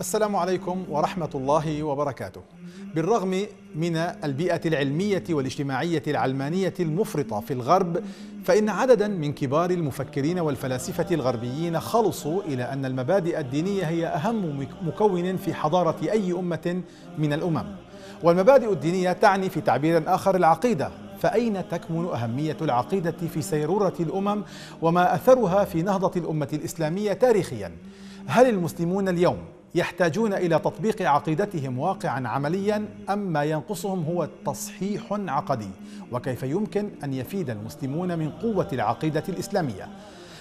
السلام عليكم ورحمة الله وبركاته بالرغم من البيئة العلمية والاجتماعية العلمانية المفرطة في الغرب فإن عددا من كبار المفكرين والفلاسفة الغربيين خلصوا إلى أن المبادئ الدينية هي أهم مكون في حضارة أي أمة من الأمم والمبادئ الدينية تعني في تعبير آخر العقيدة فأين تكمن أهمية العقيدة في سيرورة الأمم وما أثرها في نهضة الأمة الإسلامية تاريخيا هل المسلمون اليوم يحتاجون إلى تطبيق عقيدتهم واقعا عمليا أم ما ينقصهم هو تصحيح عقدي وكيف يمكن أن يفيد المسلمون من قوة العقيدة الإسلامية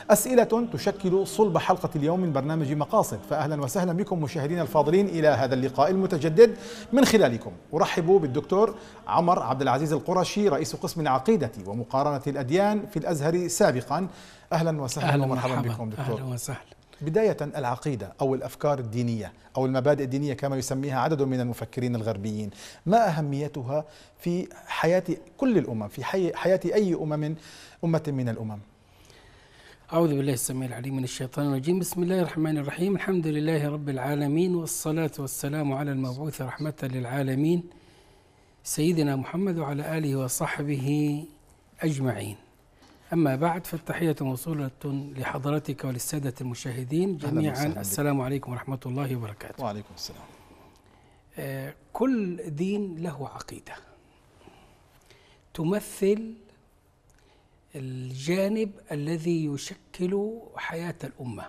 أسئلة تشكل صلب حلقة اليوم من برنامج مقاصد فأهلا وسهلا بكم مشاهدينا الفاضلين إلى هذا اللقاء المتجدد من خلالكم أرحب بالدكتور عمر عبد العزيز القرشي رئيس قسم العقيدة ومقارنة الأديان في الأزهر سابقا أهلا وسهلا أهلا ومرحبا بكم دكتور أهلا وسهلا بداية العقيدة أو الأفكار الدينية أو المبادئ الدينية كما يسميها عدد من المفكرين الغربيين ما أهميتها في حياة كل الأمم في حياة أي أمم أمة من الأمم أعوذ بالله السميع العليم من الشيطان الرجيم بسم الله الرحمن الرحيم الحمد لله رب العالمين والصلاة والسلام على المبعوث رحمة للعالمين سيدنا محمد وعلى آله وصحبه أجمعين أما بعد فالتحية موصولة لحضرتك وللسادة المشاهدين جميعا السلام عليكم ورحمة الله وبركاته وعليكم السلام آه، كل دين له عقيدة تمثل الجانب الذي يشكل حياة الأمة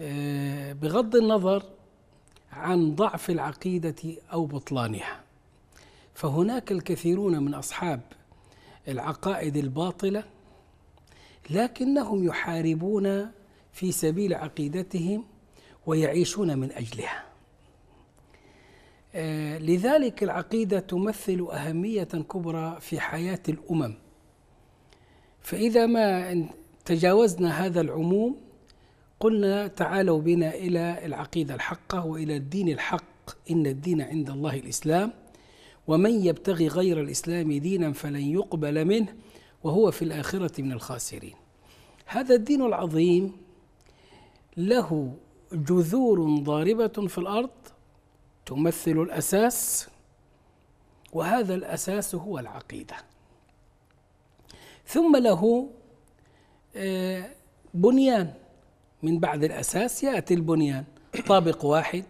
آه، بغض النظر عن ضعف العقيدة أو بطلانها فهناك الكثيرون من أصحاب العقائد الباطلة لكنهم يحاربون في سبيل عقيدتهم ويعيشون من أجلها آه، لذلك العقيدة تمثل أهمية كبرى في حياة الأمم فإذا ما تجاوزنا هذا العموم قلنا تعالوا بنا إلى العقيدة الحقة وإلى الدين الحق إن الدين عند الله الإسلام ومن يبتغي غير الإسلام دينا فلن يقبل منه وهو في الآخرة من الخاسرين هذا الدين العظيم له جذور ضاربة في الأرض تمثل الأساس وهذا الأساس هو العقيدة ثم له آه، بنيان من بعد الأساس يأتي البنيان طابق واحد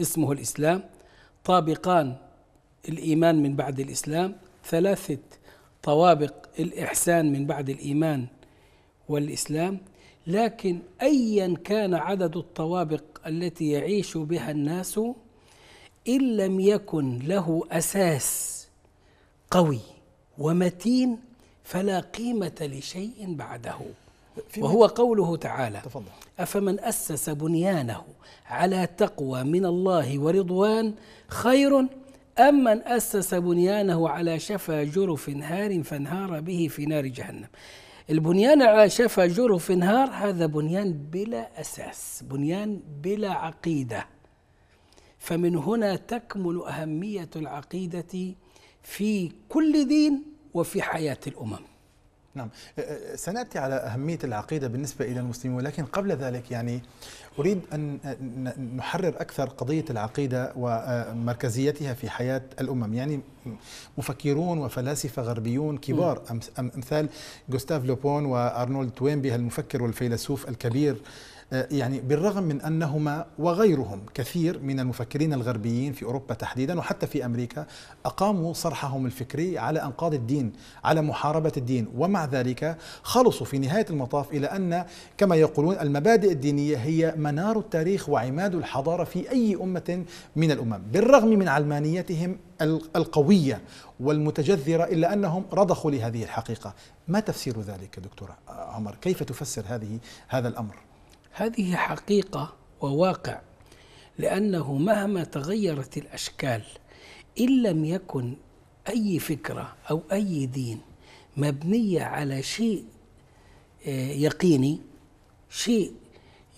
اسمه الإسلام طابقان الإيمان من بعد الإسلام ثلاثة طوابق الإحسان من بعد الإيمان والإسلام لكن أيا كان عدد الطوابق التي يعيش بها الناس إن لم يكن له أساس قوي ومتين فلا قيمة لشيء بعده وهو قوله تعالى تفضل. أفمن أسس بنيانه على تقوى من الله ورضوان خير أمن أسس بنيانه على شفا جرف هار فانهار به في نار جهنم البنيان على شفا جرف هار هذا بنيان بلا أساس بنيان بلا عقيدة فمن هنا تكمن أهمية العقيدة في كل دين وفي حياة الأمم نعم أه، أه، سناتي على اهميه العقيده بالنسبه الى المسلمين ولكن قبل ذلك يعني اريد ان أه، نحرر اكثر قضيه العقيده ومركزيتها في حياه الامم يعني مفكرون وفلاسفه غربيون كبار امثال جوستاف لوبون وارنولد توينبي المفكر والفيلسوف الكبير آه، يعني بالرغم من انهما وغيرهم كثير من المفكرين الغربيين في اوروبا تحديدا وحتى في امريكا اقاموا صرحهم الفكري على انقاض الدين، على محاربه الدين، ومع ذلك خلصوا في نهايه المطاف الى ان كما يقولون المبادئ الدينيه هي منار التاريخ وعماد الحضاره في اي امه من الامم، بالرغم من علمانيتهم القويه والمتجذره الا انهم رضخوا لهذه الحقيقه، ما تفسير ذلك دكتور عمر؟ كيف تفسر هذه هذا الامر؟ هذه حقيقة وواقع لأنه مهما تغيرت الأشكال إن لم يكن أي فكرة أو أي دين مبنية على شيء آه، يقيني شيء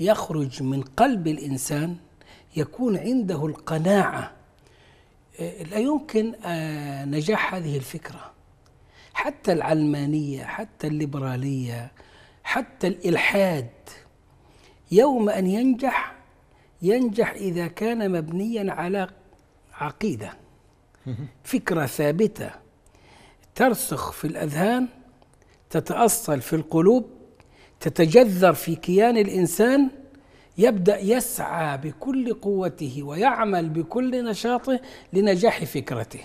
يخرج من قلب الإنسان يكون عنده القناعة آه، لا يمكن آه، نجاح هذه الفكرة حتى العلمانية حتى الليبرالية حتى الإلحاد يوم أن ينجح ينجح إذا كان مبنيا على عقيدة فكرة ثابتة ترسخ في الأذهان تتأصل في القلوب تتجذر في كيان الإنسان يبدأ يسعى بكل قوته ويعمل بكل نشاطه لنجاح فكرته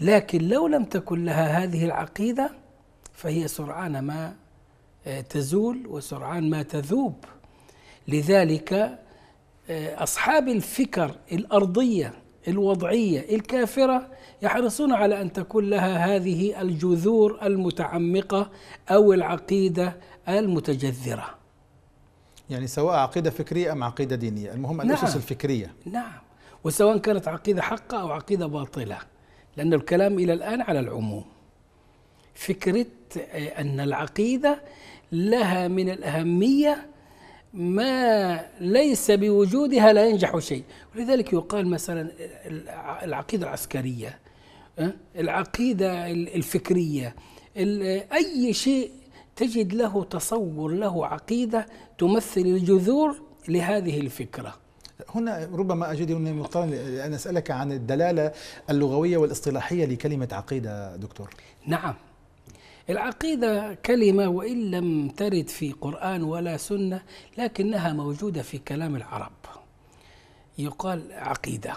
لكن لو لم تكن لها هذه العقيدة فهي سرعان ما تزول وسرعان ما تذوب لذلك آه، أصحاب الفكر الأرضية الوضعية الكافرة يحرصون على أن تكون لها هذه الجذور المتعمقة أو العقيدة المتجذرة يعني سواء عقيدة فكرية أم عقيدة دينية المهم الأسس نعم الفكرية نعم وسواء كانت عقيدة حقة أو عقيدة باطلة لأن الكلام إلى الآن على العموم فكرة آه، أن العقيدة لها من الأهمية ما ليس بوجودها لا ينجح شيء ولذلك يقال مثلا العقيدة العسكرية أه؟ العقيدة الفكرية أي شيء تجد له تصور له عقيدة تمثل الجذور لهذه الفكرة هنا ربما أجد أن أسألك عن الدلالة اللغوية والاصطلاحية لكلمة عقيدة دكتور نعم العقيدة كلمة وإن لم ترد في قرآن ولا سنة لكنها موجودة في كلام العرب يقال عقيدة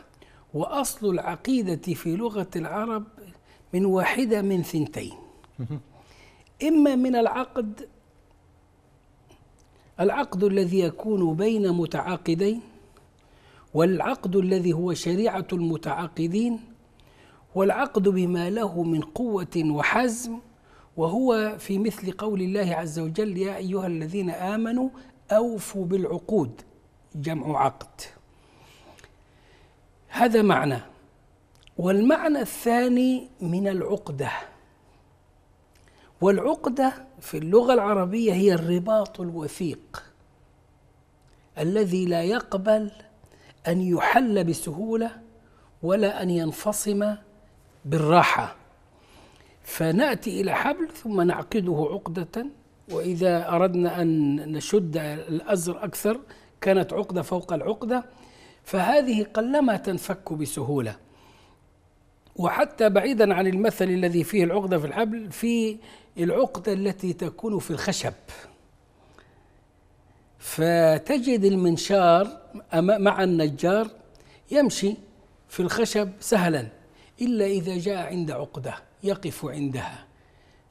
وأصل العقيدة في لغة العرب من واحدة من ثنتين إما من العقد العقد الذي يكون بين متعاقدين والعقد الذي هو شريعة المتعاقدين والعقد بما له من قوة وحزم وهو في مثل قول الله عز وجل يا أيها الذين آمنوا أوفوا بالعقود جمع عقد هذا معنى والمعنى الثاني من العقده والعقدة في اللغة العربية هي الرباط الوثيق الذي لا يقبل أن يحل بسهولة ولا أن ينفصم بالراحة فنأتي إلى حبل ثم نعقده عقدة وإذا أردنا أن نشد الأزر أكثر كانت عقدة فوق العقدة فهذه قلما تنفك بسهولة وحتى بعيدا عن المثل الذي فيه العقدة في الحبل في العقدة التي تكون في الخشب فتجد المنشار مع النجار يمشي في الخشب سهلا إلا إذا جاء عند عقده يقف عندها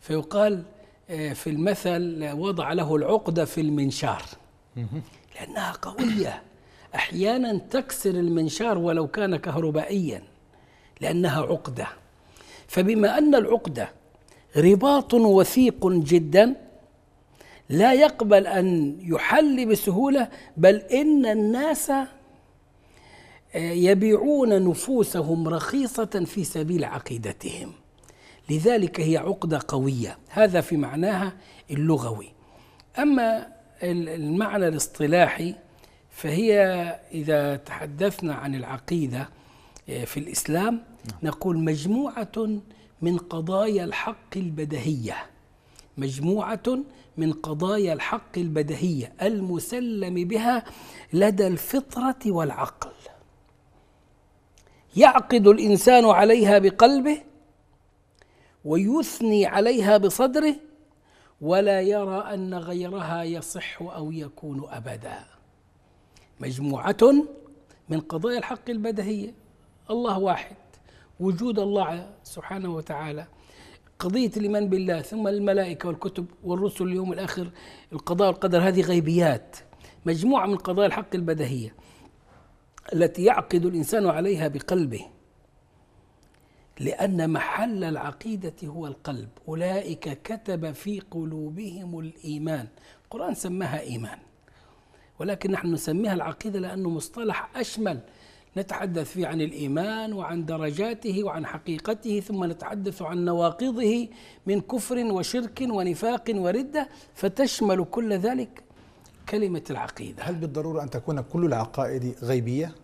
فيقال آه، في المثل وضع له العقدة في المنشار لأنها قوية أحيانا تكسر المنشار ولو كان كهربائيا لأنها عقدة فبما أن العقدة رباط وثيق جدا لا يقبل أن يحل بسهولة بل إن الناس آه، يبيعون نفوسهم رخيصة في سبيل عقيدتهم لذلك هي عقدة قوية هذا في معناها اللغوي أما المعنى الاصطلاحي فهي إذا تحدثنا عن العقيدة آه، في الإسلام نعم. نقول مجموعة من قضايا الحق البدهية مجموعة من قضايا الحق البدهية المسلم بها لدى الفطرة والعقل يعقد الإنسان عليها بقلبه ويثني عليها بصدره ولا يرى ان غيرها يصح او يكون ابدا مجموعه من قضايا الحق البدهيه الله واحد وجود الله سبحانه وتعالى قضية الإيمان بالله ثم الملائكة والكتب والرسل اليوم الآخر القضاء والقدر هذه غيبيات مجموعة من قضايا الحق البدهية التي يعقد الإنسان عليها بقلبه لأن محل العقيدة هو القلب أولئك كتب في قلوبهم الإيمان القرآن سماها إيمان ولكن نحن نسميها العقيدة لأنه مصطلح أشمل نتحدث فيه عن الإيمان وعن درجاته وعن حقيقته ثم نتحدث عن نواقضه من كفر وشرك ونفاق وردة فتشمل كل ذلك كلمة العقيدة هل بالضرورة أن تكون كل العقائد غيبية؟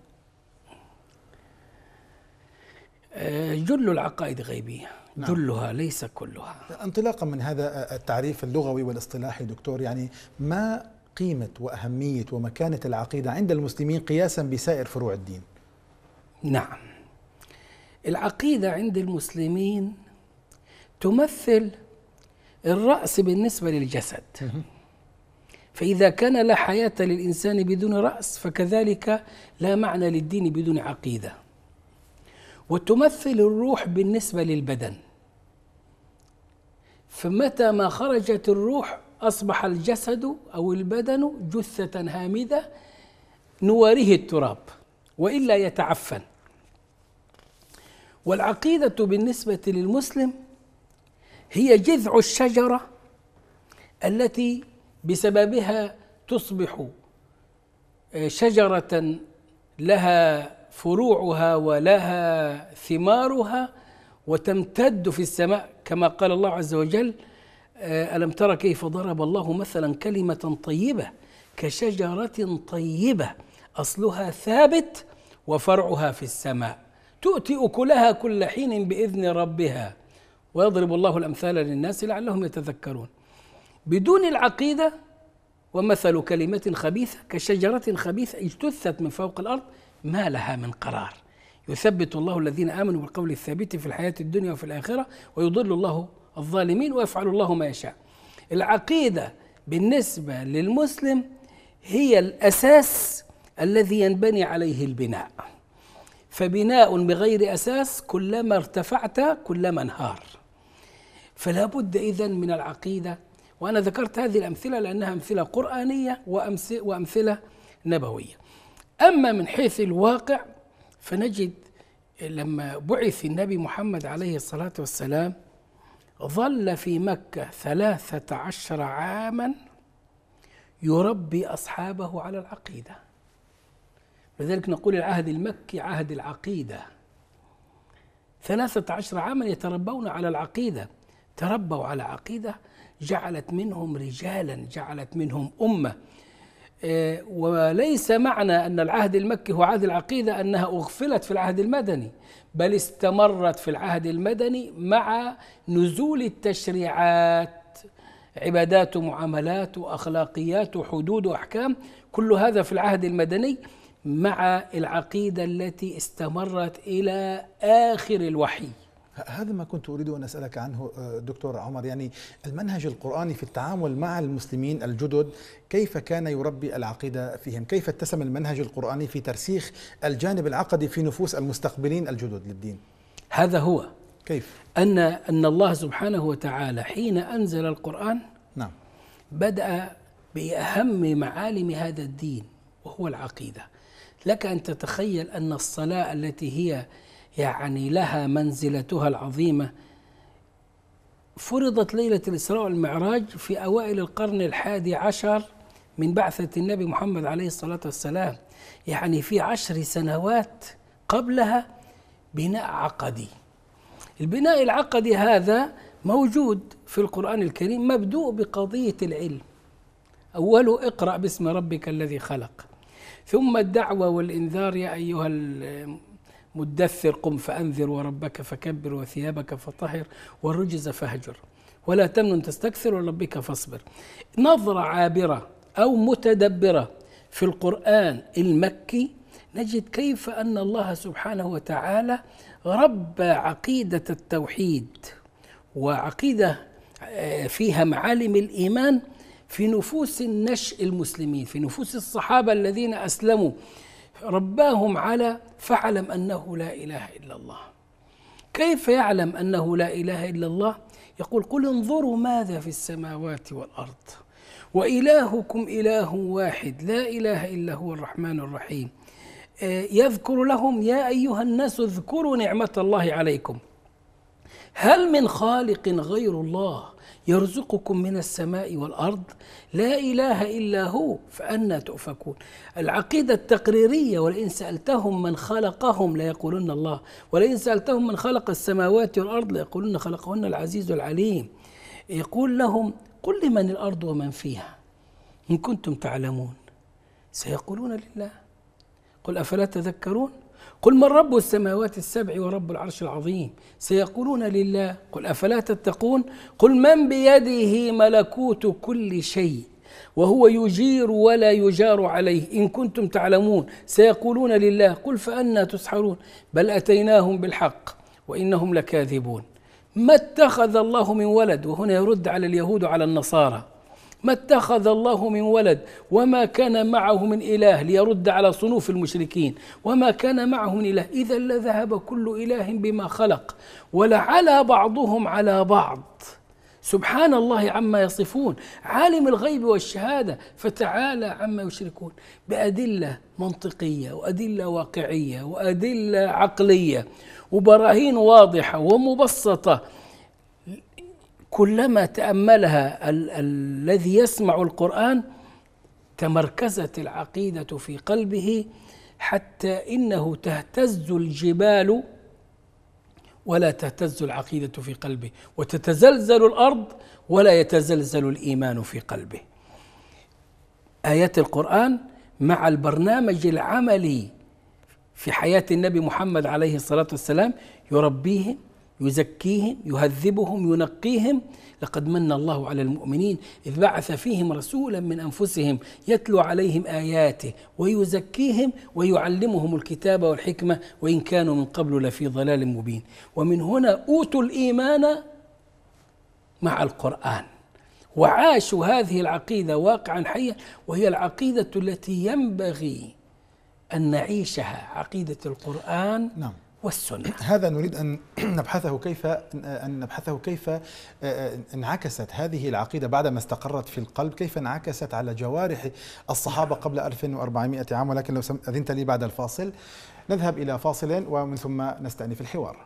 جل العقائد غيبية نعم. جلها ليس كلها انطلاقا من هذا التعريف اللغوي والاصطلاحي دكتور يعني ما قيمة وأهمية ومكانة العقيدة عند المسلمين قياسا بسائر فروع الدين نعم العقيدة عند المسلمين تمثل الرأس بالنسبة للجسد فإذا كان لا حياة للإنسان بدون رأس فكذلك لا معنى للدين بدون عقيدة وتمثل الروح بالنسبة للبدن فمتى ما خرجت الروح أصبح الجسد أو البدن جثة هامدة نواريه التراب وإلا يتعفن والعقيدة بالنسبة للمسلم هي جذع الشجرة التي بسببها تصبح آه، شجرة لها فروعها ولها ثمارها وتمتد في السماء كما قال الله عز وجل آه، ألم تر كيف ضرب الله مثلا كلمة طيبة كشجرة طيبة أصلها ثابت وفرعها في السماء تؤتي أكلها كل حين بإذن ربها ويضرب الله الأمثال للناس لعلهم يتذكرون بدون العقيدة ومثل كلمة خبيثة كشجرة خبيثة اجتثت من فوق الأرض ما لها من قرار يثبت الله الذين امنوا بالقول الثابت في الحياه الدنيا وفي الاخره ويضل الله الظالمين ويفعل الله ما يشاء العقيده بالنسبه للمسلم هي الاساس الذي ينبني عليه البناء فبناء بغير اساس كلما ارتفعت كلما انهار فلا بد اذا من العقيده وانا ذكرت هذه الامثله لانها امثله قرانيه وامثله نبويه أما من حيث الواقع فنجد لما بعث النبي محمد عليه الصلاة والسلام ظل في مكة ثلاثة عشر عاما يربي أصحابه على العقيدة لذلك نقول العهد المكي عهد العقيدة ثلاثة عشر عاما يتربون على العقيدة تربوا على عقيدة جعلت منهم رجالا جعلت منهم أمة إيه، وليس معنى أن العهد المكي هو عهد العقيدة أنها أغفلت في العهد المدني بل استمرت في العهد المدني مع نزول التشريعات عبادات ومعاملات وأخلاقيات وحدود وأحكام كل هذا في العهد المدني مع العقيدة التي استمرت إلى آخر الوحي هذا ما كنت أريد أن أسألك عنه آه، دكتور عمر يعني المنهج القرآني في التعامل مع المسلمين الجدد كيف كان يربي العقيدة فيهم كيف اتسم المنهج القرآني في ترسيخ الجانب العقدي في نفوس المستقبلين الجدد للدين هذا هو كيف أن, أن الله سبحانه وتعالى حين أنزل القرآن نعم بدأ بأهم معالم هذا الدين وهو العقيدة لك أن تتخيل أن الصلاة التي هي يعني لها منزلتها العظيمة فرضت ليلة الإسراء والمعراج في أوائل القرن الحادي عشر من بعثة النبي محمد عليه الصلاة والسلام يعني في عشر سنوات قبلها بناء عقدي البناء العقدي هذا موجود في القرآن الكريم مبدوء بقضية العلم أوله اقرأ باسم ربك الذي خلق ثم الدعوة والإنذار يا أيها مدثر قم فأنذر وربك فكبر وثيابك فطهر والرجز فهجر ولا تمنن تستكثر وربك فاصبر نظرة عابرة أو متدبرة في القرآن المكي نجد كيف أن الله سبحانه وتعالى ربى عقيدة التوحيد وعقيدة آه، فيها معالم الإيمان في نفوس النشء المسلمين في نفوس الصحابة الذين أسلموا رباهم على فاعلم انه لا اله الا الله كيف يعلم انه لا اله الا الله يقول قل انظروا ماذا في السماوات والارض والهكم اله واحد لا اله الا هو الرحمن الرحيم آه، يذكر لهم يا ايها الناس اذكروا نعمه الله عليكم هل من خالق غير الله يرزقكم من السماء والأرض لا إله إلا هو فأنا تؤفكون العقيدة التقريرية ولئن سألتهم من خلقهم ليقولن الله ولئن سألتهم من خلق السماوات والأرض ليقولن خلقهن العزيز العليم يقول لهم قل لمن الأرض ومن فيها إن كنتم تعلمون سيقولون لله قل أفلا تذكرون قل من رب السماوات السبع ورب العرش العظيم سيقولون لله قل افلا تتقون قل من بيده ملكوت كل شيء وهو يجير ولا يجار عليه ان كنتم تعلمون سيقولون لله قل فانى تسحرون بل اتيناهم بالحق وانهم لكاذبون ما اتخذ الله من ولد وهنا يرد على اليهود وعلى النصارى ما اتخذ الله من ولد وما كان معه من إله ليرد على صنوف المشركين وما كان معه من إله إذا لذهب كل إله بما خلق ولعلى بعضهم على بعض سبحان الله عما يصفون عالم الغيب والشهادة فتعالى عما يشركون بأدلة منطقية وأدلة واقعية وأدلة عقلية وبراهين واضحة ومبسطة كلما تأملها ال- الذي يسمع القرآن تمركزت العقيدة في قلبه حتى إنه تهتز الجبال ولا تهتز العقيدة في قلبه وتتزلزل الأرض ولا يتزلزل الإيمان في قلبه آيات القرآن مع البرنامج العملي في حياة النبي محمد عليه الصلاة والسلام يربيهم يزكيهم يهذبهم ينقيهم لقد من الله على المؤمنين إذ بعث فيهم رسولا من أنفسهم يتلو عليهم آياته ويزكيهم ويعلمهم الكتاب والحكمة وإن كانوا من قبل لفي ضلال مبين ومن هنا أوتوا الإيمان مع القرآن وعاشوا هذه العقيدة واقعا حيا وهي العقيدة التي ينبغي أن نعيشها عقيدة القرآن نعم والسنة هذا نريد أن نبحثه كيف أن نبحثه كيف آه، آه، انعكست هذه العقيدة بعدما استقرت في القلب كيف انعكست على جوارح الصحابة قبل 1400 عام ولكن لو أذنت لي بعد الفاصل نذهب إلى فاصل ومن ثم نستأنف الحوار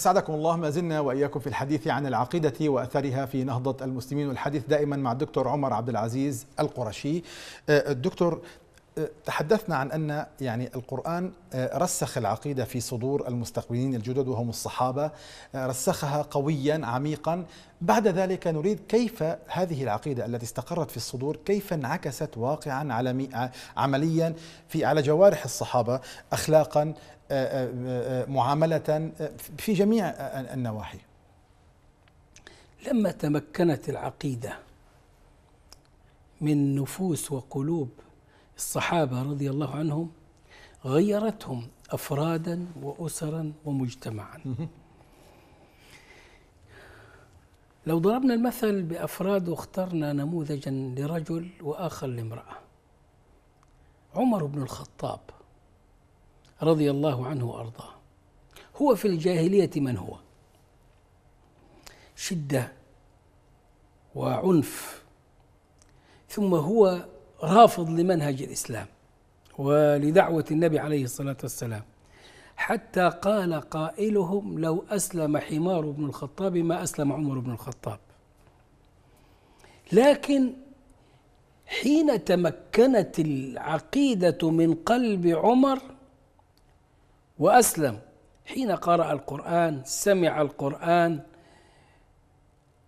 أسعدكم الله ما زلنا وإياكم في الحديث عن العقيدة وأثرها في نهضة المسلمين والحديث دائما مع الدكتور عمر عبد العزيز القرشي أه، الدكتور تحدثنا عن أن يعني القرآن آه، رسخ العقيدة في صدور المستقبلين الجدد وهم الصحابة آه، رسخها قويا عميقا بعد ذلك نريد كيف هذه العقيدة التي استقرت في الصدور كيف انعكست واقعا على عمليا في على جوارح الصحابة أخلاقا آه، معاملة في جميع النواحي لما تمكنت العقيدة من نفوس وقلوب الصحابة رضي الله عنهم غيرتهم أفرادا وأسرا ومجتمعا لو ضربنا المثل بأفراد واخترنا نموذجا لرجل وآخر لامرأة عمر بن الخطاب رضي الله عنه وأرضاه هو في الجاهلية من هو شدة وعنف ثم هو رافض لمنهج الإسلام ولدعوة النبي عليه الصلاة والسلام حتى قال قائلهم لو أسلم حمار بن الخطاب ما أسلم عمر بن الخطاب لكن حين تمكنت العقيدة من قلب عمر وأسلم حين قرأ القرآن سمع القرآن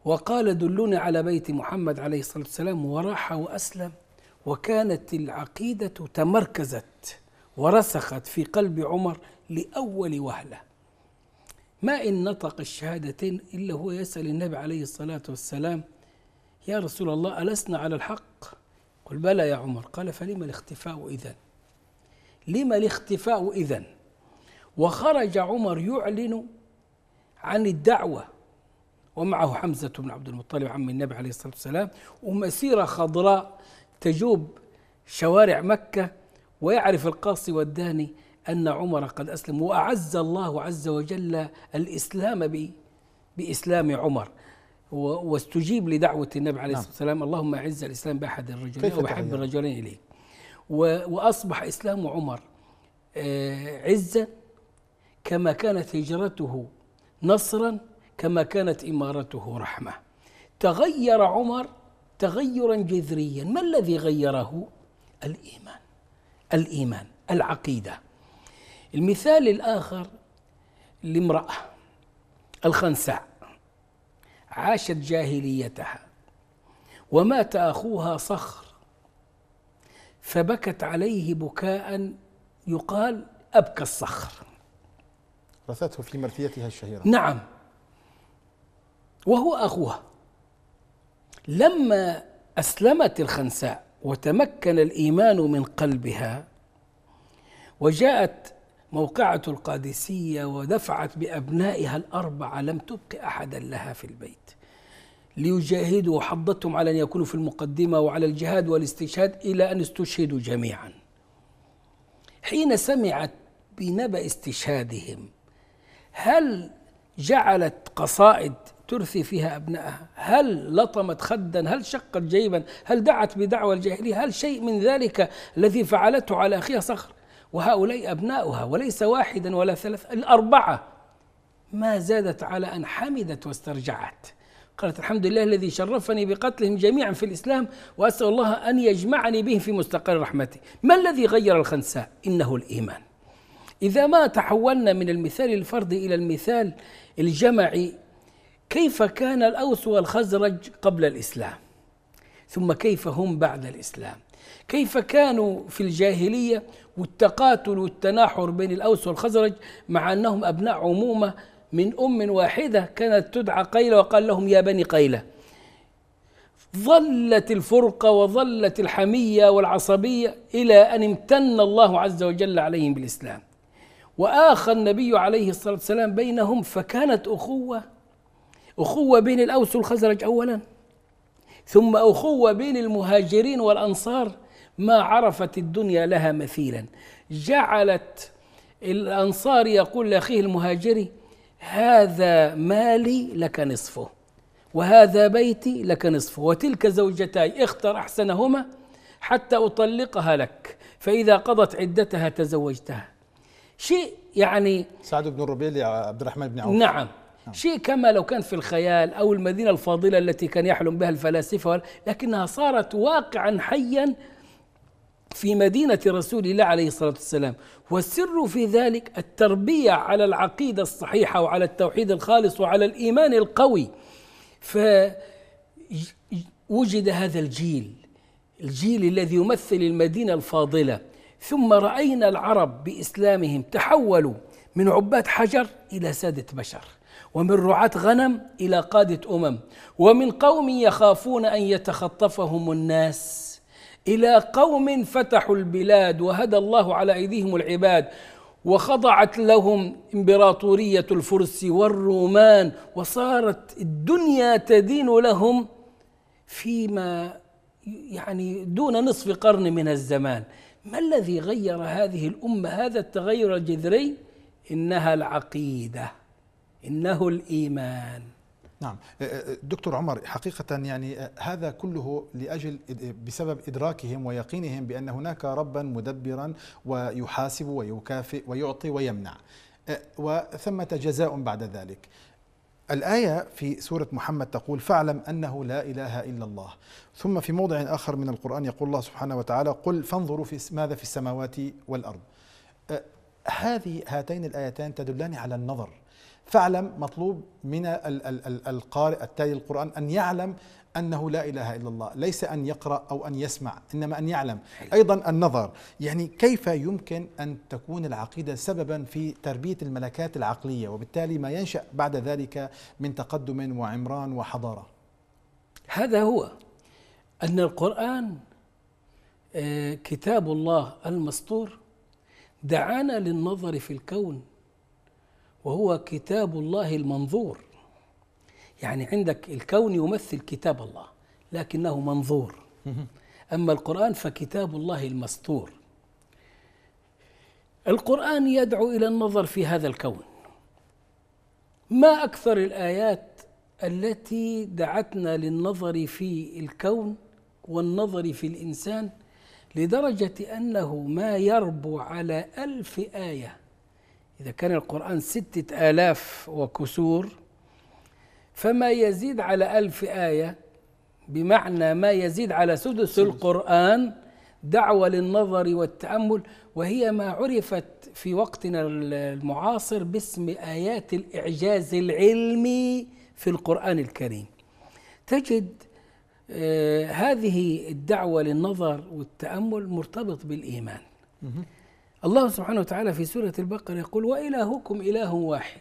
وقال دلوني على بيت محمد عليه الصلاة والسلام وراح وأسلم وكانت العقيدة تمركزت ورسخت في قلب عمر لأول وهلة ما إن نطق الشهادتين إلا هو يسأل النبي عليه الصلاة والسلام يا رسول الله ألسنا على الحق قل بلى يا عمر قال فلما الاختفاء إذا لما الاختفاء إذا وخرج عمر يعلن عن الدعوة ومعه حمزة بن عبد المطلب عم النبي عليه الصلاة والسلام ومسيرة خضراء تجوب شوارع مكة ويعرف القاصي والداني أن عمر قد أسلم وأعز الله عز وجل الإسلام بإسلام عمر واستجيب لدعوة النبي عليه الصلاة نعم. والسلام اللهم أعز الإسلام بأحد الرجلين وبحب الرجلين إليك وأصبح إسلام عمر آه، عزا كما كانت هجرته نصرا كما كانت إمارته رحمة تغير عمر تغيرا جذريا ما الذي غيره الايمان الايمان العقيده المثال الاخر لامراه الخنساء عاشت جاهليتها ومات اخوها صخر فبكت عليه بكاء يقال ابكى الصخر رثته في مرثيتها الشهيره نعم وهو اخوها لما أسلمت الخنساء وتمكن الإيمان من قلبها وجاءت موقعة القادسية ودفعت بأبنائها الأربعة لم تبق أحدا لها في البيت ليجاهدوا وحضتهم على أن يكونوا في المقدمة وعلى الجهاد والاستشهاد إلى أن استشهدوا جميعا حين سمعت بنبأ استشهادهم هل جعلت قصائد ترثي فيها أبنائها هل لطمت خدا هل شقت جيبا هل دعت بدعوى الجاهلية هل شيء من ذلك الذي فعلته على أخيها صخر وهؤلاء أبناؤها وليس واحدا ولا ثلاثة الأربعة ما زادت على أن حمدت واسترجعت قالت الحمد لله الذي شرفني بقتلهم جميعا في الإسلام وأسأل الله أن يجمعني بهم في مستقر رحمته ما الذي غير الخنساء إنه الإيمان إذا ما تحولنا من المثال الفردي إلى المثال الجمعي كيف كان الأوس والخزرج قبل الإسلام ثم كيف هم بعد الإسلام كيف كانوا في الجاهلية والتقاتل والتناحر بين الأوس والخزرج مع أنهم أبناء عمومة من أم واحدة كانت تدعى قيلة وقال لهم يا بني قيلة ظلت الفرقة وظلت الحمية والعصبية إلى أن امتن الله عز وجل عليهم بالإسلام وآخى النبي عليه الصلاة والسلام بينهم فكانت أخوة أخوة بين الأوس والخزرج أولا ثم أخوة بين المهاجرين والأنصار ما عرفت الدنيا لها مثيلا جعلت الأنصار يقول لأخيه المهاجري هذا مالي لك نصفه وهذا بيتي لك نصفه وتلك زوجتاي اختر أحسنهما حتى أطلقها لك فإذا قضت عدتها تزوجتها شيء يعني سعد بن الربيع لعبد الرحمن بن عوف نعم. نعم شيء كما لو كان في الخيال أو المدينة الفاضلة التي كان يحلم بها الفلاسفة لكنها صارت واقعا حيا في مدينة رسول الله عليه الصلاة والسلام والسر في ذلك التربية على العقيدة الصحيحة وعلى التوحيد الخالص وعلى الإيمان القوي فوجد هذا الجيل الجيل الذي يمثل المدينة الفاضلة ثم راينا العرب باسلامهم تحولوا من عباد حجر الى ساده بشر ومن رعاة غنم إلى قادة أمم ومن قوم يخافون أن يتخطفهم الناس إلى قوم فتحوا البلاد وهدى الله على أيديهم العباد وخضعت لهم إمبراطورية الفرس والرومان وصارت الدنيا تدين لهم فيما يعني دون نصف قرن من الزمان ما الذي غير هذه الأمة هذا التغير الجذري إنها العقيدة إنه الإيمان نعم أه، أه، دكتور عمر حقيقة يعني أه، هذا كله لأجل بسبب إدراكهم ويقينهم بأن هناك ربا مدبرا ويحاسب ويكافئ ويعطي ويمنع وثمة جزاء بعد ذلك الآية في سورة محمد تقول فاعلم أنه لا إله إلا الله ثم في موضع آخر من القرآن يقول الله سبحانه وتعالى قل فانظروا في ماذا في السماوات والأرض هذه هاتين الآيتان تدلان على النظر فاعلم مطلوب من القارئ التالي القرآن أن يعلم أنه لا إله إلا الله ليس أن يقرأ أو أن يسمع إنما أن يعلم أيضا النظر يعني كيف يمكن أن تكون العقيدة سببا في تربية الملكات العقلية وبالتالي ما ينشأ بعد ذلك من تقدم وعمران وحضارة هذا هو أن القرآن آه، كتاب الله المسطور دعانا للنظر في الكون وهو كتاب الله المنظور يعني عندك الكون يمثل كتاب الله لكنه منظور أما القرآن فكتاب الله المسطور القرآن يدعو إلى النظر في هذا الكون ما أكثر الآيات التي دعتنا للنظر في الكون والنظر في الإنسان لدرجة أنه ما يربو على ألف آية إذا كان القرآن ستة آلاف وكسور فما يزيد على ألف آية بمعنى ما يزيد على سدس القرآن دعوة للنظر والتأمل وهي ما عرفت في وقتنا المعاصر باسم آيات الإعجاز العلمي في القرآن الكريم تجد آه، هذه الدعوة للنظر والتأمل مرتبط بالإيمان الله سبحانه وتعالى في سورة البقرة يقول وإلهكم إله واحد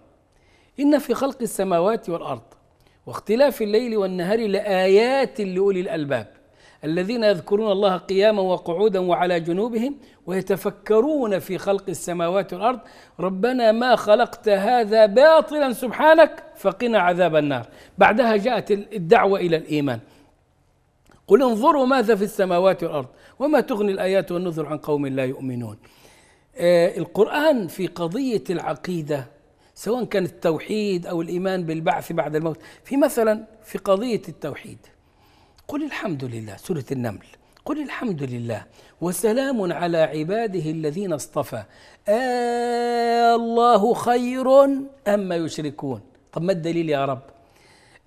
إن في خلق السماوات والأرض واختلاف الليل والنهار لآيات لأولي الألباب الذين يذكرون الله قياما وقعودا وعلى جنوبهم ويتفكرون في خلق السماوات والأرض ربنا ما خلقت هذا باطلا سبحانك فقنا عذاب النار بعدها جاءت الدعوة إلى الإيمان قل انظروا ماذا في السماوات والأرض وما تغني الآيات والنذر عن قوم لا يؤمنون آه، القرآن في قضية العقيدة سواء كان التوحيد أو الإيمان بالبعث بعد الموت في مثلا في قضية التوحيد قل الحمد لله سورة النمل قل الحمد لله وسلام على عباده الذين اصطفى آه الله خير أما يشركون طب ما الدليل يا رب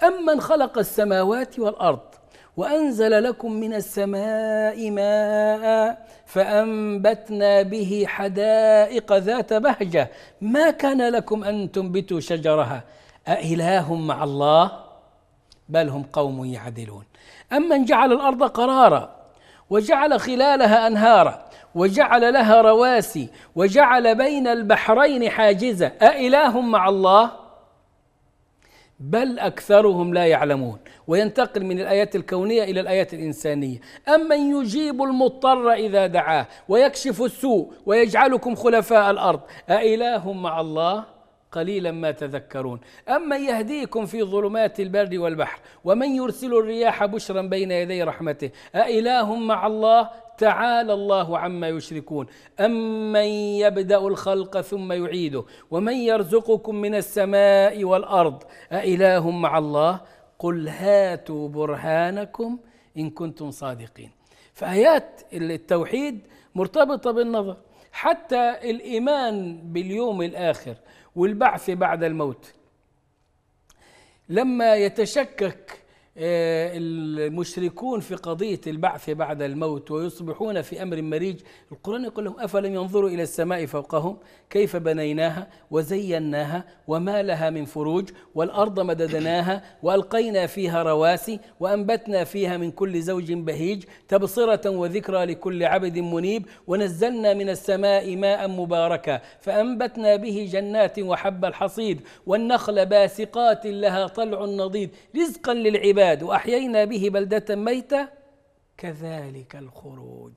أمن خلق السماوات والأرض وأنزل لكم من السماء ماء فأنبتنا به حدائق ذات بهجة ما كان لكم أن تنبتوا شجرها أإله مع الله بل هم قوم يعدلون أمن جعل الأرض قرارا وجعل خلالها أنهارا وجعل لها رواسي وجعل بين البحرين حاجزا أإله مع الله بل أكثرهم لا يعلمون وينتقل من الآيات الكونية إلى الآيات الإنسانية أمن يجيب المضطر إذا دعاه ويكشف السوء ويجعلكم خلفاء الأرض أإله مع الله قليلا ما تذكرون أمن يهديكم في ظلمات البر والبحر ومن يرسل الرياح بشرا بين يدي رحمته أإله مع الله تعالى الله عما يشركون أمن يبدأ الخلق ثم يعيده ومن يرزقكم من السماء والأرض أإله مع الله قل هاتوا برهانكم إن كنتم صادقين فآيات التوحيد مرتبطة بالنظر حتى الإيمان باليوم الآخر والبعث بعد الموت لما يتشكك آه، المشركون في قضية البعث بعد الموت ويصبحون في أمر مريج القرآن يقول لهم أفلم ينظروا إلى السماء فوقهم كيف بنيناها وزيناها وما لها من فروج والأرض مددناها وألقينا فيها رواسي وأنبتنا فيها من كل زوج بهيج تبصرة وذكرى لكل عبد منيب ونزلنا من السماء ماء مباركا فأنبتنا به جنات وحب الحصيد والنخل باسقات لها طلع نضيد رزقا للعباد البلاد وأحيينا به بلدة ميتة كذلك الخروج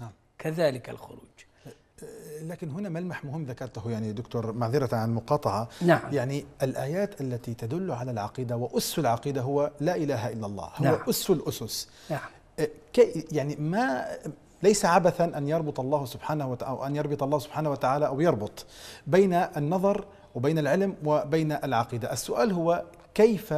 نعم. كذلك الخروج لكن هنا ملمح مهم ذكرته يعني دكتور معذرة عن المقاطعة نعم. يعني الآيات التي تدل على العقيدة وأس العقيدة هو لا إله إلا الله هو نعم. أس الأسس نعم. أه، يعني ما ليس عبثا أن يربط الله سبحانه وتعالى أو أن يربط الله سبحانه وتعالى أو يربط بين النظر وبين العلم وبين العقيدة السؤال هو كيف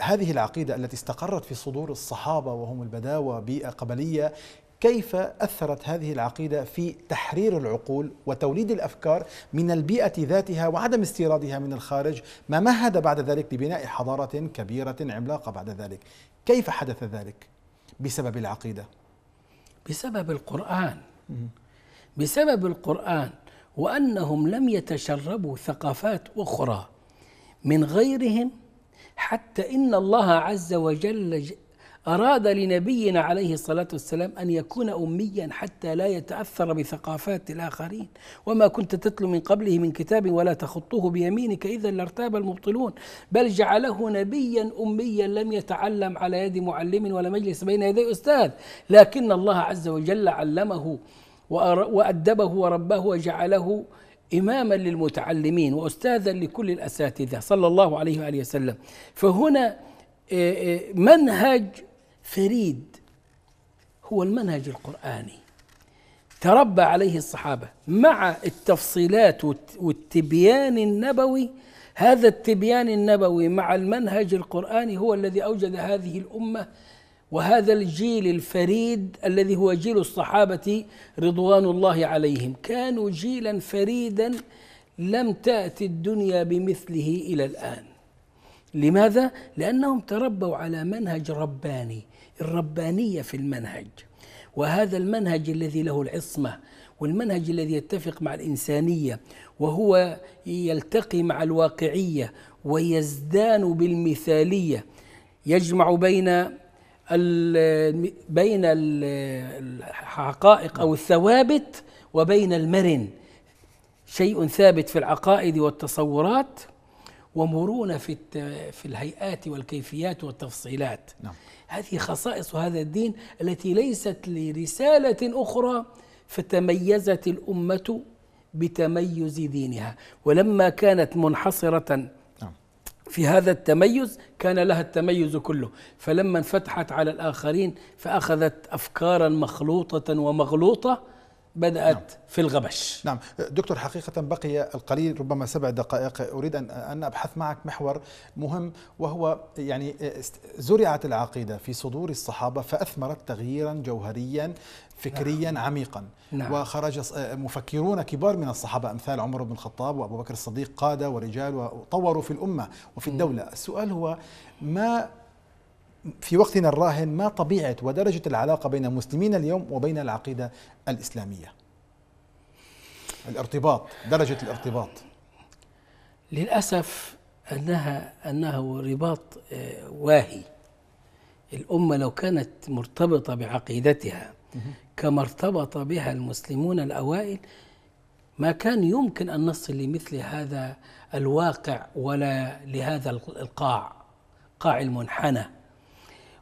هذه العقيدة التي استقرت في صدور الصحابة وهم البداوة بيئة قبلية كيف أثرت هذه العقيدة في تحرير العقول وتوليد الأفكار من البيئة ذاتها وعدم استيرادها من الخارج ما مهد بعد ذلك لبناء حضارة كبيرة عملاقة بعد ذلك كيف حدث ذلك؟ بسبب العقيدة بسبب القرآن بسبب القرآن وأنهم لم يتشربوا ثقافات أخرى من غيرهم حتى إن الله عز وجل أراد لنبينا عليه الصلاة والسلام أن يكون أميا حتى لا يتأثر بثقافات الآخرين وما كنت تتلو من قبله من كتاب ولا تخطه بيمينك إذا لارتاب المبطلون بل جعله نبيا أميا لم يتعلم على يد معلم ولا مجلس بين يدي أستاذ لكن الله عز وجل علمه وأدبه ورباه وجعله إماما للمتعلمين وأستاذا لكل الأساتذة صلى الله عليه وآله وسلم فهنا آه، آه، منهج فريد هو المنهج القرآني تربى عليه الصحابة مع التفصيلات والتبيان النبوي هذا التبيان النبوي مع المنهج القرآني هو الذي أوجد هذه الأمة وهذا الجيل الفريد الذي هو جيل الصحابة رضوان الله عليهم كانوا جيلا فريدا لم تأتي الدنيا بمثله إلى الآن لماذا؟ لأنهم تربوا على منهج رباني الربانية في المنهج وهذا المنهج الذي له العصمة والمنهج الذي يتفق مع الإنسانية وهو يلتقي مع الواقعية ويزدان بالمثالية يجمع بين بين الحقائق او الثوابت وبين المرن شيء ثابت في العقائد والتصورات ومرونه في في الهيئات والكيفيات والتفصيلات نعم. هذه خصائص هذا الدين التي ليست لرساله اخرى فتميزت الامه بتميز دينها ولما كانت منحصره في هذا التميز كان لها التميز كله فلما انفتحت على الآخرين فأخذت أفكارا مخلوطة ومغلوطة بدأت نعم. في الغبش نعم دكتور حقيقة بقي القليل ربما سبع دقائق أريد أن أبحث معك محور مهم وهو يعني زرعت العقيدة في صدور الصحابة فأثمرت تغييرا جوهريا فكريا نعم. عميقا نعم. وخرج مفكرون كبار من الصحابة أمثال عمر بن الخطاب وأبو بكر الصديق قادة ورجال وطوروا في الأمة وفي الدولة السؤال هو ما في وقتنا الراهن ما طبيعه ودرجه العلاقه بين المسلمين اليوم وبين العقيده الاسلاميه الارتباط درجه الارتباط للاسف انها انه رباط آه، واهي الامه لو كانت مرتبطه بعقيدتها كما ارتبط بها المسلمون الاوائل ما كان يمكن ان نصل لمثل هذا الواقع ولا لهذا القاع قاع المنحنى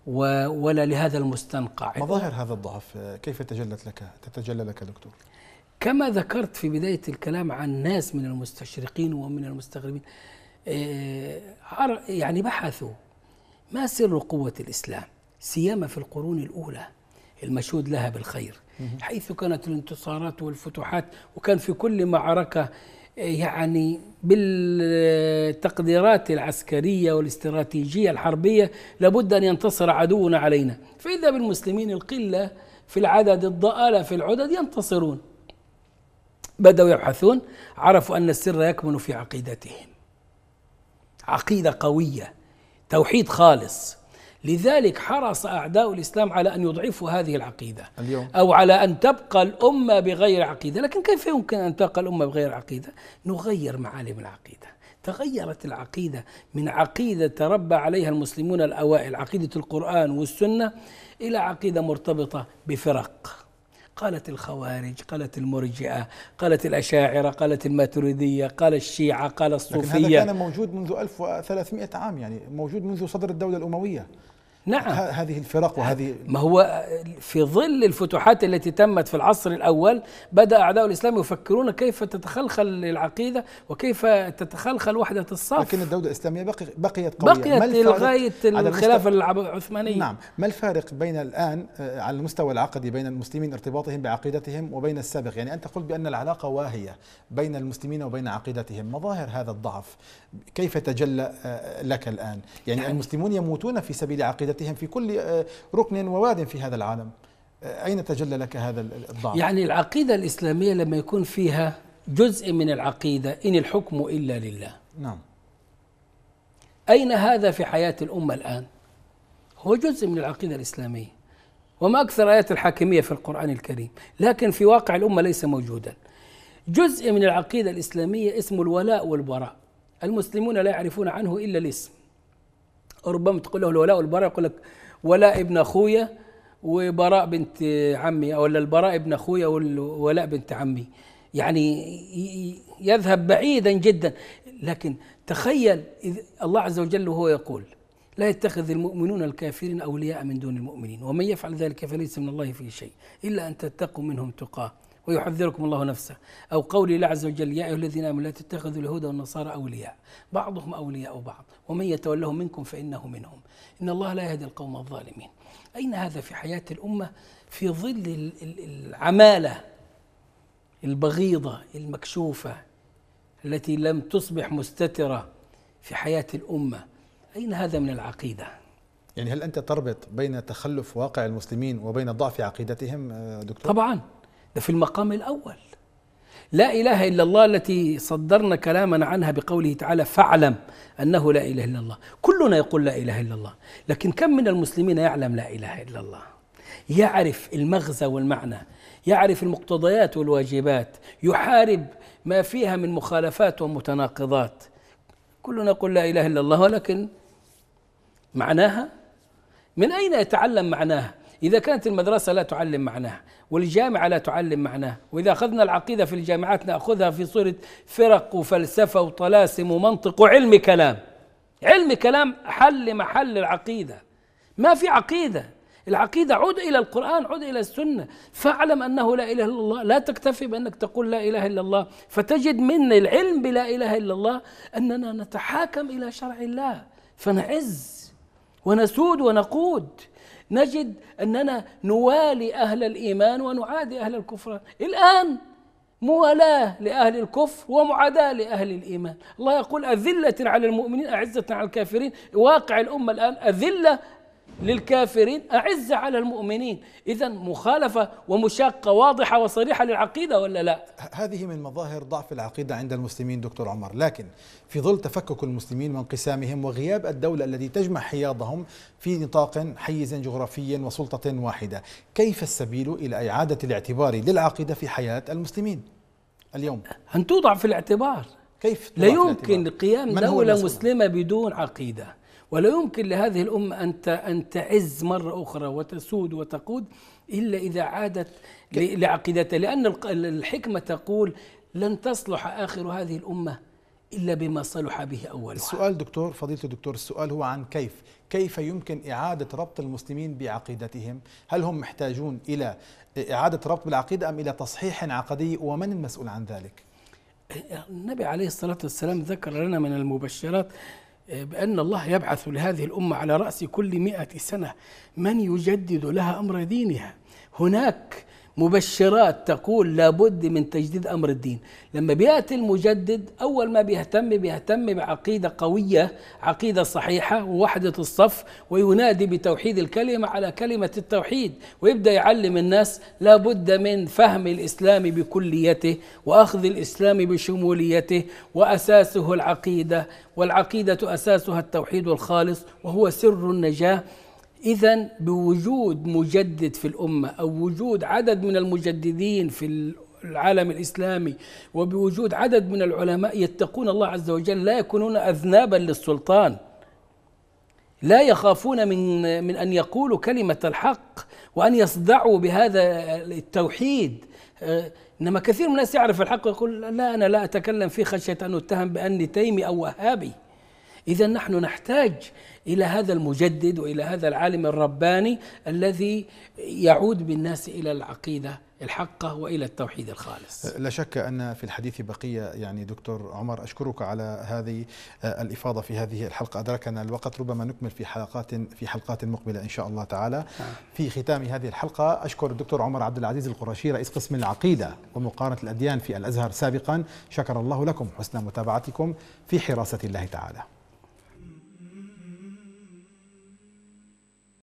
ولا لهذا المستنقع مظاهر هذا الضعف آه، كيف تجلت لك تتجلى لك دكتور كما ذكرت في بداية الكلام عن ناس من المستشرقين ومن المستغربين آه، يعني بحثوا ما سر قوة الإسلام سيما في القرون الأولى المشهود لها بالخير حيث كانت الانتصارات والفتوحات وكان في كل معركة يعني بالتقديرات العسكرية والاستراتيجية الحربية لابد أن ينتصر عدونا علينا فإذا بالمسلمين القلة في العدد الضالة في العدد ينتصرون بدأوا يبحثون عرفوا أن السر يكمن في عقيدتهم عقيدة قوية توحيد خالص لذلك حرص أعداء الإسلام على أن يضعفوا هذه العقيدة اليوم. أو على أن تبقى الأمة بغير عقيدة لكن كيف يمكن أن تبقى الأمة بغير عقيدة نغير معالم العقيدة تغيرت العقيدة من عقيدة تربى عليها المسلمون الأوائل عقيدة القرآن والسنة إلى عقيدة مرتبطة بفرق قالت الخوارج قالت المرجئة قالت الأشاعرة قالت الماتريدية قال الشيعة قال الصوفية لكن هذا كان موجود منذ 1300 عام يعني موجود منذ صدر الدولة الأموية نعم هذه الفرق وهذه ما هو في ظل الفتوحات التي تمت في العصر الأول بدأ أعداء الإسلام يفكرون كيف تتخلخل العقيدة وكيف تتخلخل وحدة الصف لكن الدولة الإسلامية بقي بقيت قوية بقيت لغاية الخلافة العثمانية نعم ما الفارق بين الآن آه، على المستوى العقدي بين المسلمين ارتباطهم بعقيدتهم وبين السابق يعني أنت قلت بأن العلاقة واهية بين المسلمين وبين عقيدتهم مظاهر هذا الضعف كيف تجلى آه، لك الآن يعني, يعني المسلمون يموتون في سبيل عقيدة مشكلتهم في كل آه، ركن وواد في هذا العالم آه، أين تجلى لك هذا الضعف؟ يعني العقيدة الإسلامية لما يكون فيها جزء من العقيدة إن الحكم إلا لله نعم أين هذا في حياة الأمة الآن؟ هو جزء من العقيدة الإسلامية وما أكثر آيات الحاكمية في القرآن الكريم لكن في واقع الأمة ليس موجودا جزء من العقيدة الإسلامية اسمه الولاء والبراء المسلمون لا يعرفون عنه إلا الاسم ربما تقول له الولاء والبراء يقول لك ولاء ابن اخويا وبراء بنت عمي او البراء ابن اخويا والولاء بنت عمي يعني يذهب بعيدا جدا لكن تخيل الله عز وجل وهو يقول لا يتخذ المؤمنون الكافرين اولياء من دون المؤمنين ومن يفعل ذلك فليس من الله في شيء الا ان تتقوا منهم تقاه ويحذركم الله نفسه أو قول الله عز وجل يا أيها الذين آمنوا لا تتخذوا اليهود والنصارى أولياء بعضهم أولياء بعض ومن يتولهم منكم فإنه منهم إن الله لا يهدي القوم الظالمين أين هذا في حياة الأمة في ظل العمالة البغيضة المكشوفة التي لم تصبح مستترة في حياة الأمة أين هذا من العقيدة؟ يعني هل أنت تربط بين تخلف واقع المسلمين وبين ضعف عقيدتهم آه، دكتور؟ طبعا ده في المقام الأول لا إله إلا الله التي صدرنا كلاما عنها بقوله تعالى فاعلم أنه لا إله إلا الله كلنا يقول لا إله إلا الله لكن كم من المسلمين يعلم لا إله إلا الله يعرف المغزى والمعنى يعرف المقتضيات والواجبات يحارب ما فيها من مخالفات ومتناقضات كلنا يقول لا إله إلا الله ولكن معناها من أين يتعلم معناها إذا كانت المدرسة لا تعلم معناها والجامعة لا تعلم معناها وإذا أخذنا العقيدة في الجامعات نأخذها في صورة فرق وفلسفة وطلاسم ومنطق وعلم كلام علم كلام حل محل العقيدة ما في عقيدة العقيدة عد إلى القرآن عد إلى السنة فاعلم أنه لا إله إلا الله لا تكتفي بأنك تقول لا إله إلا الله فتجد من العلم بلا إله إلا الله أننا نتحاكم إلى شرع الله فنعز ونسود ونقود نجد أننا نوالي أهل الإيمان ونعادي أهل الكفر الآن موالاة لأهل الكفر ومعاداة لأهل الإيمان الله يقول أذلة على المؤمنين أعزة على الكافرين واقع الأمة الآن أذلة للكافرين أعز على المؤمنين إذا مخالفة ومشاقة واضحة وصريحة للعقيدة ولا لا؟ هذه من مظاهر ضعف العقيدة عند المسلمين دكتور عمر لكن في ظل تفكك المسلمين وانقسامهم وغياب الدولة التي تجمع حياضهم في نطاق حيز جغرافي وسلطة واحدة كيف السبيل إلى إعادة الاعتبار للعقيدة في حياة المسلمين اليوم؟ أن توضع في الاعتبار كيف لا يمكن قيام دولة مسلمة بدون عقيدة ولا يمكن لهذه الأمة أن أن تعز مرة أخرى وتسود وتقود إلا إذا عادت لعقيدتها لأن الحكمة تقول لن تصلح آخر هذه الأمة إلا بما صلح به أولها السؤال دكتور فضيلة الدكتور السؤال هو عن كيف كيف يمكن إعادة ربط المسلمين بعقيدتهم هل هم محتاجون إلى إعادة ربط بالعقيدة أم إلى تصحيح عقدي ومن المسؤول عن ذلك النبي عليه الصلاة والسلام ذكر لنا من المبشرات آه، بأن الله يبعث لهذه الأمة على رأس كل مئة سنة من يجدد لها أمر دينها هناك مبشرات تقول لابد من تجديد امر الدين لما بياتي المجدد اول ما بيهتم بيهتم بعقيده قويه عقيده صحيحه ووحده الصف وينادي بتوحيد الكلمه على كلمه التوحيد ويبدا يعلم الناس لابد من فهم الاسلام بكليته واخذ الاسلام بشموليته واساسه العقيده والعقيده اساسها التوحيد الخالص وهو سر النجاه إذا بوجود مجدد في الأمة أو وجود عدد من المجددين في العالم الإسلامي وبوجود عدد من العلماء يتقون الله عز وجل لا يكونون أذنابا للسلطان لا يخافون من من أن يقولوا كلمة الحق وأن يصدعوا بهذا التوحيد آه، إنما كثير من الناس يعرف الحق ويقول لا أنا لا أتكلم فيه خشية أن أتهم بأني تيمي أو وهابي إذا نحن نحتاج إلى هذا المجدد وإلى هذا العالم الرباني الذي يعود بالناس إلى العقيدة الحقة وإلى التوحيد الخالص أه، لا شك أن في الحديث بقية يعني دكتور عمر أشكرك على هذه أه، الإفاضة في هذه الحلقة أدركنا الوقت ربما نكمل في حلقات في حلقات مقبلة إن شاء الله تعالى آه. في ختام هذه الحلقة أشكر الدكتور عمر عبد العزيز القرشي رئيس قسم العقيدة ومقارنة الأديان في الأزهر سابقا شكر الله لكم حسن متابعتكم في حراسة الله تعالى